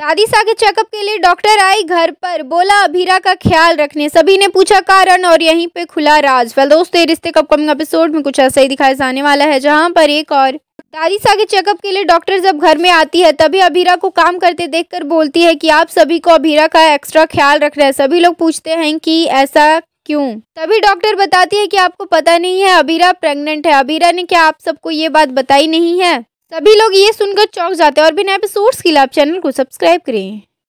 दादी सा के चेकअप के लिए डॉक्टर आई घर पर बोला अभीरा का ख्याल रखने सभी ने पूछा कारण और यहीं पे खुला राज वेल दोस्तों रिश्ते का अपकमिंग एपिसोड में कुछ ऐसा ही दिखाया जाने वाला है जहां पर एक और दादिशा के चेकअप के लिए डॉक्टर जब घर में आती है तभी अभीरा को काम करते देखकर बोलती है कि आप सभी को अभीरा का एक्स्ट्रा ख्याल रखना है सभी लोग पूछते हैं कि ऐसा क्यों तभी डॉक्टर बताती है कि आपको पता नहीं है अभीरा प्रेग्नेंट है अबीरा ने क्या आप सबको ये बात बताई नहीं है सभी लोग ये सुनकर चौंक जाते हैं और बिना एपिसोड्स के लिए आप चैनल को सब्सक्राइब करें